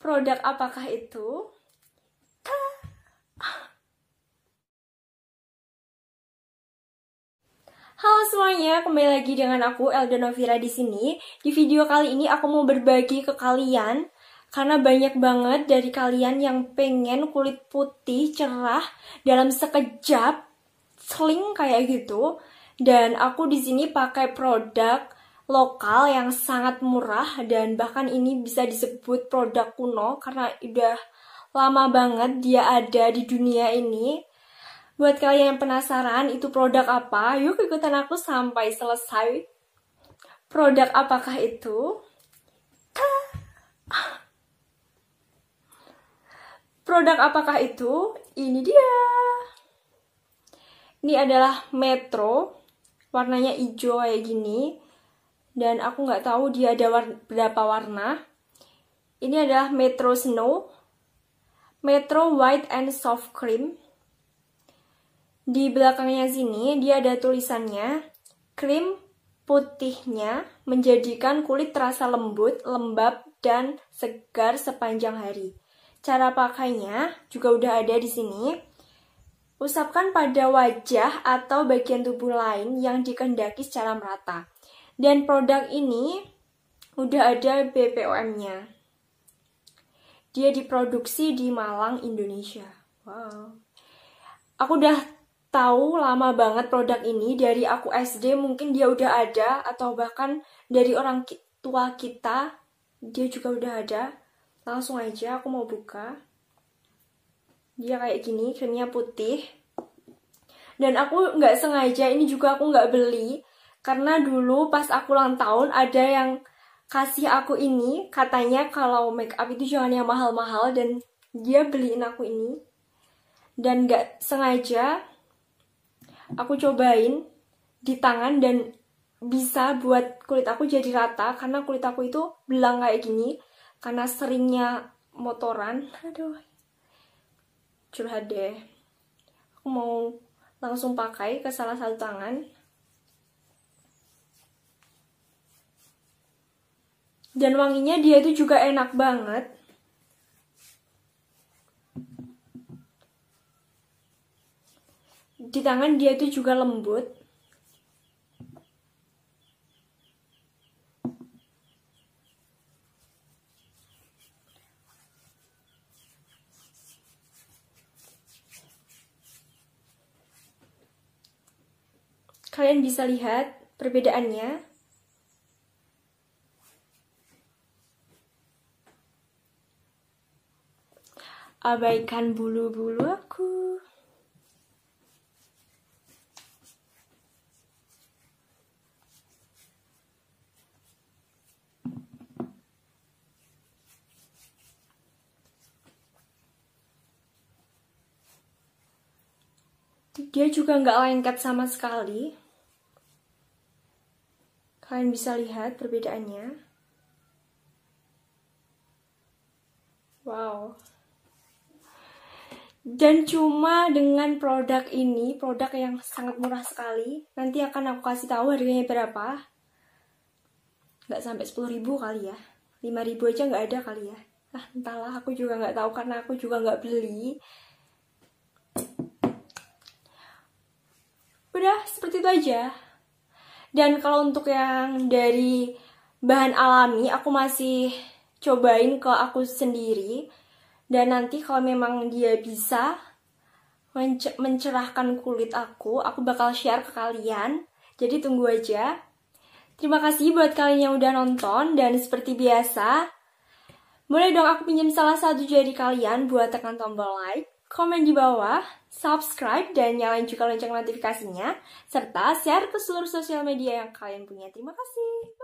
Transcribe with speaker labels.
Speaker 1: Produk apakah itu? Halo semuanya, kembali lagi dengan aku Elda Novira di sini. Di video kali ini aku mau berbagi ke kalian karena banyak banget dari kalian yang pengen kulit putih cerah dalam sekejap sling kayak gitu. Dan aku di sini pakai produk lokal yang sangat murah dan bahkan ini bisa disebut produk kuno karena udah lama banget dia ada di dunia ini. Buat kalian yang penasaran itu produk apa, yuk ikutan aku sampai selesai. Produk apakah itu? Produk apakah itu? Ini dia. Ini adalah Metro. Warnanya hijau kayak gini dan aku nggak tahu dia ada war berapa warna. Ini adalah Metro Snow, Metro White and Soft Cream. Di belakangnya sini dia ada tulisannya, krim putihnya menjadikan kulit terasa lembut, lembab, dan segar sepanjang hari. Cara pakainya juga udah ada di sini. Usapkan pada wajah atau bagian tubuh lain yang dikendaki secara merata dan produk ini udah ada BPOM-nya. Dia diproduksi di Malang, Indonesia. Wow. Aku udah tahu lama banget produk ini dari aku SD mungkin dia udah ada atau bahkan dari orang tua kita dia juga udah ada. Langsung aja aku mau buka. Dia kayak gini, krimnya putih. Dan aku nggak sengaja, ini juga aku nggak beli karena dulu pas aku ulang tahun ada yang kasih aku ini, katanya kalau make up itu jangan yang mahal-mahal dan dia beliin aku ini. Dan gak sengaja aku cobain di tangan dan bisa buat kulit aku jadi rata karena kulit aku itu belang kayak gini karena seringnya motoran aduh curhat deh aku mau langsung pakai ke salah satu tangan Dan wanginya dia itu juga enak banget. Di tangan dia itu juga lembut. kalian bisa lihat perbedaannya Abaikan bulu-bulu aku. Dia juga nggak lengket sama sekali. Kalian bisa lihat perbedaannya. Wow dan cuma dengan produk ini, produk yang sangat murah sekali, nanti akan aku kasih tahu harganya berapa. Nggak sampai 10 ribu kali ya, 5 ribu aja nggak ada kali ya. Nah, entahlah, aku juga nggak tahu karena aku juga nggak beli. Udah, seperti itu aja. Dan kalau untuk yang dari bahan alami, aku masih cobain ke aku sendiri dan nanti kalau memang dia bisa mencerahkan kulit aku, aku bakal share ke kalian. Jadi tunggu aja. Terima kasih buat kalian yang udah nonton dan seperti biasa, mulai dong aku pinjam salah satu jari kalian buat tekan tombol like, komen di bawah, subscribe dan nyalain juga lonceng notifikasinya, serta share ke seluruh sosial media yang kalian punya. Terima kasih.